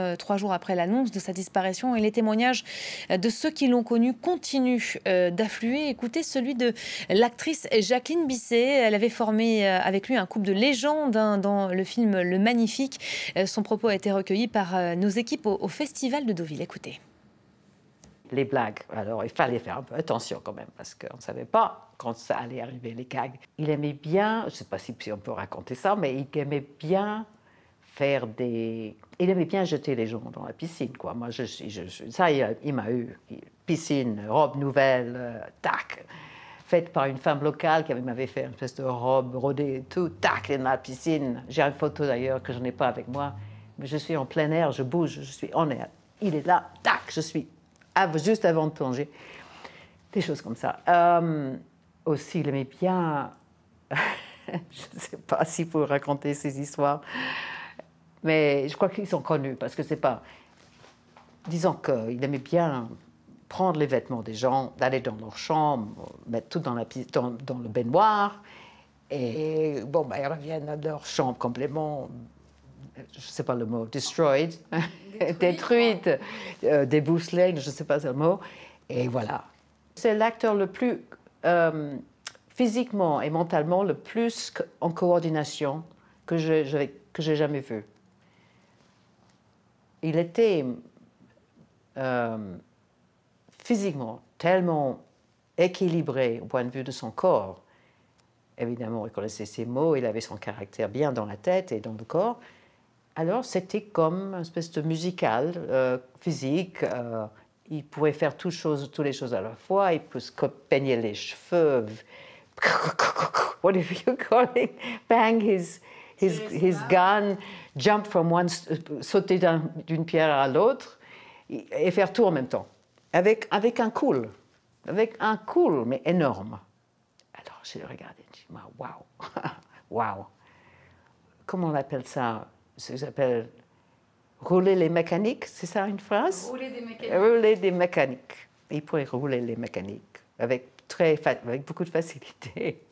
Euh, trois jours après l'annonce de sa disparition et les témoignages de ceux qui l'ont connu continuent euh, d'affluer. Écoutez celui de l'actrice Jacqueline Bisset. Elle avait formé euh, avec lui un couple de légendes hein, dans le film Le Magnifique. Son propos a été recueilli par nos équipes au, Festival de Deauville. Écoutez. Les blagues, alors il fallait faire un peu attention quand même parce qu'on ne savait pas quand ça allait arriver, les gags. Il aimait bien, je ne sais pas si on peut raconter ça, mais il aimait bien faire des. Il aimait bien jeter les gens dans la piscine, quoi. Moi, je, je, ça, il, m'a eu. Piscine, robe nouvelle, euh, tac, faite par une femme locale qui m'avait fait une espèce de robe rodée et tout, tac, dans la piscine. J'ai une photo d'ailleurs que je n'ai pas avec moi, mais je suis en plein air, je bouge, je suis en air. Il est là, tac, je suis juste avant de plonger. Des choses comme ça. Euh, aussi, il aimait bien. je ne sais pas s'il faut raconter ces histoires. Mais je crois qu'ils sont connus parce que c'est pas. Disons qu'il aimait bien prendre les vêtements des gens, d'aller dans leur chambre, mettre tout dans, la, dans, dans le baignoire. Et bon, bah, ils reviennent à leur chambre complètement, je sais pas le mot, destroyed, détruite, euh, débousselée, je ne sais pas ce mot. Et voilà. C'est l'acteur le plus, euh, physiquement et mentalement, le plus en coordination que j'ai jamais vu il était euh, physiquement tellement équilibré au point de vue de son corps. Évidemment, il connaissait ses mots, il avait son caractère bien dans la tête et dans le corps. Alors, c'était comme une espèce de musical, euh, physique. Euh, il pouvait faire toutes, choses, les choses à la fois. Il pouvait peigner les cheveux. What Bang his, his, his gun, jump from one, euh, sauter d'une pierre à l'autre et faire tout en même temps. Avec, avec un cool, avec un cool, mais énorme. Alors j'ai le regardé, je dis, waouh, waouh. Comment on appelle ça Ça s'appelle rouler les mécaniques, c'est ça une phrase Rouler des mécaniques. des mécaniques. Il pourrait rouler les mécaniques avec, très, avec beaucoup de facilité.